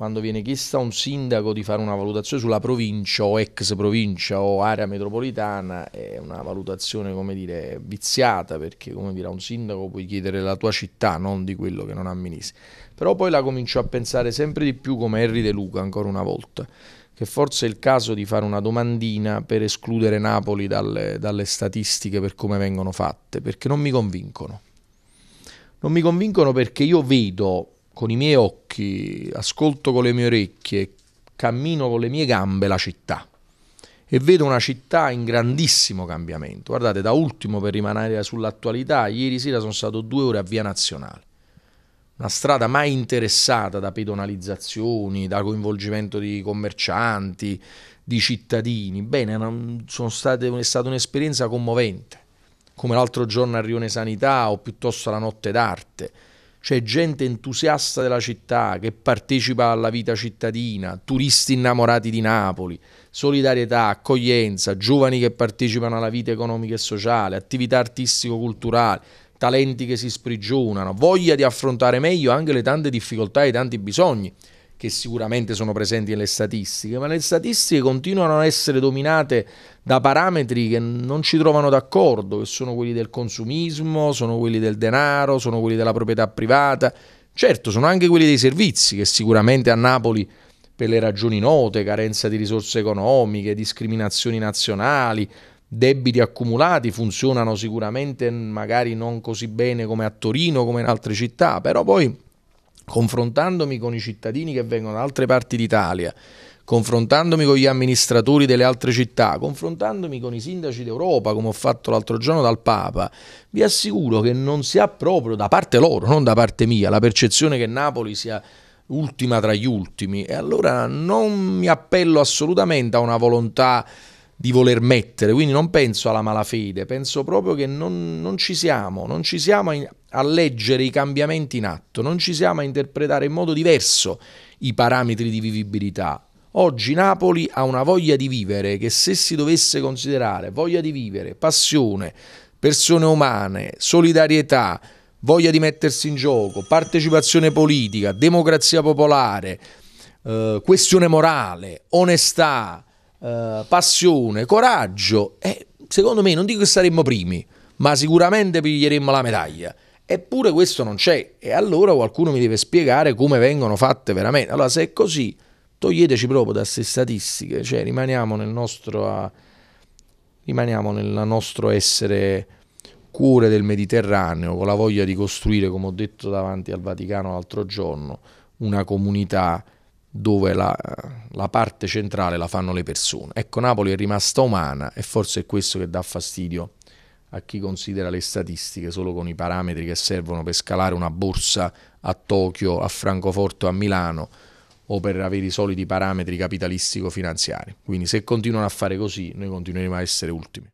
quando viene chiesto a un sindaco di fare una valutazione sulla provincia o ex provincia o area metropolitana è una valutazione come dire viziata perché come dirà un sindaco puoi chiedere la tua città non di quello che non amministri però poi la comincio a pensare sempre di più come Henry De Luca ancora una volta che forse è il caso di fare una domandina per escludere Napoli dalle, dalle statistiche per come vengono fatte perché non mi convincono non mi convincono perché io vedo con i miei occhi, ascolto con le mie orecchie, cammino con le mie gambe la città e vedo una città in grandissimo cambiamento. Guardate, da ultimo per rimanere sull'attualità, ieri sera sono stato due ore a Via Nazionale, una strada mai interessata da pedonalizzazioni, da coinvolgimento di commercianti, di cittadini. Bene, state, è stata un'esperienza commovente, come l'altro giorno a Rione Sanità o piuttosto la Notte d'Arte c'è gente entusiasta della città che partecipa alla vita cittadina, turisti innamorati di Napoli, solidarietà, accoglienza, giovani che partecipano alla vita economica e sociale, attività artistico-culturali, talenti che si sprigionano, voglia di affrontare meglio anche le tante difficoltà e i tanti bisogni che sicuramente sono presenti nelle statistiche, ma le statistiche continuano a essere dominate da parametri che non ci trovano d'accordo, che sono quelli del consumismo, sono quelli del denaro, sono quelli della proprietà privata, certo sono anche quelli dei servizi che sicuramente a Napoli per le ragioni note, carenza di risorse economiche, discriminazioni nazionali, debiti accumulati funzionano sicuramente magari non così bene come a Torino, come in altre città, però poi confrontandomi con i cittadini che vengono da altre parti d'Italia, confrontandomi con gli amministratori delle altre città, confrontandomi con i sindaci d'Europa, come ho fatto l'altro giorno dal Papa, vi assicuro che non si ha proprio da parte loro, non da parte mia, la percezione che Napoli sia ultima tra gli ultimi e allora non mi appello assolutamente a una volontà di voler mettere, quindi non penso alla malafede, penso proprio che non, non ci siamo, non ci siamo a leggere i cambiamenti in atto, non ci siamo a interpretare in modo diverso i parametri di vivibilità. Oggi Napoli ha una voglia di vivere che se si dovesse considerare voglia di vivere, passione, persone umane, solidarietà, voglia di mettersi in gioco, partecipazione politica, democrazia popolare, eh, questione morale, onestà, eh, passione, coraggio, eh, secondo me non dico che saremmo primi, ma sicuramente piglieremmo la medaglia. Eppure questo non c'è e allora qualcuno mi deve spiegare come vengono fatte veramente. Allora se è così, toglieteci proprio da queste statistiche, cioè rimaniamo nel nostro, rimaniamo nel nostro essere cuore del Mediterraneo, con la voglia di costruire, come ho detto davanti al Vaticano l'altro giorno, una comunità dove la, la parte centrale la fanno le persone. Ecco, Napoli è rimasta umana e forse è questo che dà fastidio a chi considera le statistiche solo con i parametri che servono per scalare una borsa a Tokyo, a Francoforte, o a Milano o per avere i soliti parametri capitalistico-finanziari. Quindi se continuano a fare così, noi continueremo a essere ultimi.